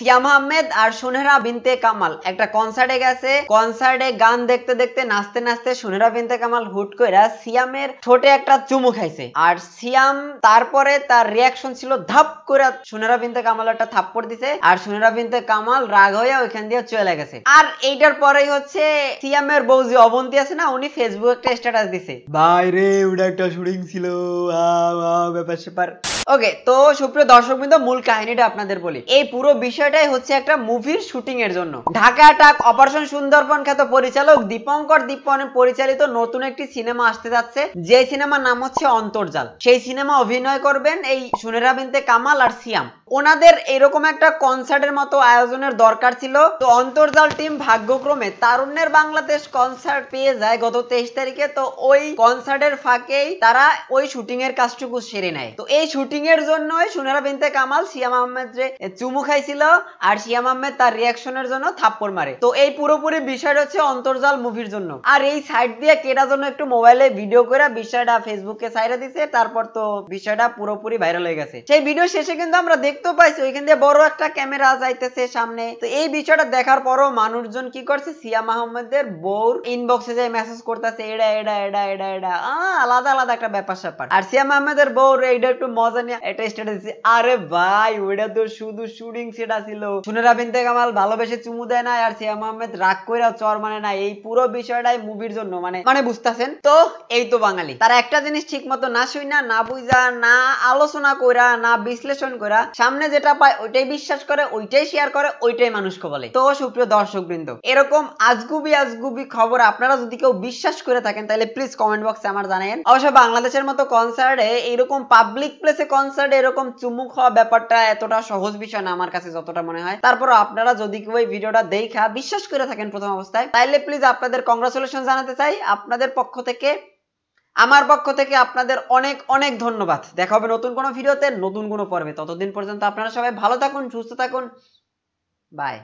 সিয়াম আহমেদ আর সুনেরা বিনতে কামাল একটা কনসার্টে গেছে কনসার্টে গান দেখতে দেখতে নাচতে নাচতে সুনেরা বিনতে কামাল হুট কইরা সিয়ামের ঠোঁটে একটা চুমু খাইছে আর সিয়াম তারপরে তার রিয়াকশন ছিল ধাপ করে সুনেরা বিনতে কামাল একটা থাপ্পড় দিছে আর সুনেরা বিনতে কামাল রাগ হইয়া ওইখান দিয়ে চলে গেছে আর এইটার পরেই হচ্ছে সিয়ামের বউ যে অবন্তি আছে না উনি ফেসবুক একটা স্ট্যাটাস দিছে বাইরে ওটা একটা শুটিং ছিল ব্যাপার স্যাপার ওকে তো সুপ্রিয় দর্শক মূল কাহিনীটা আপনাদের বলি এই পুরো বিষয় বিষয়টাই হচ্ছে একটা মুভির শুটিং এর জন্য ঢাকা অ্যাটাক অপারেশন সুন্দরবন খ্যাত পরিচালক দীপঙ্কর দীপন পরিচালিত নতুন একটি সিনেমা আসতে যাচ্ছে যে সিনেমার নাম হচ্ছে অন্তর্জাল সেই সিনেমা অভিনয় করবেন এই সুনেরা বিনতে কামাল আর সিয়াম ওনাদের এরকম একটা কনসার্টের মতো আয়োজনের দরকার ছিল তো অন্তর্জাল টিম ভাগ্যক্রমে তারুণ্যের বাংলাদেশ কনসার্ট পেয়ে যায় গত তেইশ তারিখে তো ওই কনসার্টের ফাঁকেই তারা ওই শুটিং এর কাজটুকু সেরে নেয় তো এই শুটিং এর জন্যই সুনেরা বিনতে কামাল সিয়াম আহমেদ চুমু খাইছিল আর শিয়াম আহমেদ তার রিয়াকশনের জন্য থাপ্পড় মারে তো এই পুরোপুরি বিষয়টা হচ্ছে অন্তর্জাল মুভির জন্য আর এই সাইট দিয়ে কেটার জন্য একটু মোবাইলে ভিডিও করে বিষয়টা ফেসবুকে সাইড দিছে তারপর তো বিষয়টা পুরোপুরি ভাইরাল হয়ে গেছে সেই ভিডিও শেষে কিন্তু আমরা দেখতে পাইছি ওইখান দিয়ে বড় একটা ক্যামেরা যাইতেছে সামনে তো এই বিষয়টা দেখার পরও মানুষজন কি করছে সিয়াম আহমেদের বউর ইনবক্সে যে মেসেজ করতেছে এডা এডা এডা এডা এডা আলাদা আলাদা একটা ব্যাপার স্যাপার আর সিয়াম আহমেদের বউর এইটা একটু মজা নিয়ে এটা স্ট্যাটাস আরে ভাই ওইটা তো শুধু শুটিং সেটা ছিল সুনেরা বিনতে কামাল ভালোবেসে চুমু দেয় না আর সিয়াম আহমেদ রাগ কইরা চর মানে না এই পুরো বিষয়টাই মুভির জন্য মানে মানে বুঝতেছেন তো এই তো বাঙালি তারা একটা জিনিস ঠিক মতো না শুই না না বুঝা না আলোচনা কইরা না বিশ্লেষণ কইরা সামনে যেটা পায় ওইটাই বিশ্বাস করে ওইটাই শেয়ার করে ওইটাই মানুষকে বলে তো সুপ্রিয় দর্শক বৃন্দ এরকম আজগুবি আজগুবি খবর আপনারা যদি কেউ বিশ্বাস করে থাকেন তাহলে প্লিজ কমেন্ট বক্সে আমার জানেন অবশ্য বাংলাদেশের মতো কনসার্টে এইরকম পাবলিক প্লেসে কনসার্টে এরকম চুমুক হওয়া ব্যাপারটা এতটা সহজ বিষয় না আমার কাছে যতটা কথাটা মনে হয় তারপর আপনারা যদি কেউ এই ভিডিওটা দেখা বিশ্বাস করে থাকেন প্রথম অবস্থায় তাইলে প্লিজ আপনাদের কংগ্রাচুলেশন জানাতে চাই আপনাদের পক্ষ থেকে আমার পক্ষ থেকে আপনাদের অনেক অনেক ধন্যবাদ দেখা হবে নতুন কোনো ভিডিওতে নতুন কোনো পর্বে ততদিন পর্যন্ত আপনারা সবাই ভালো থাকুন সুস্থ থাকুন বাই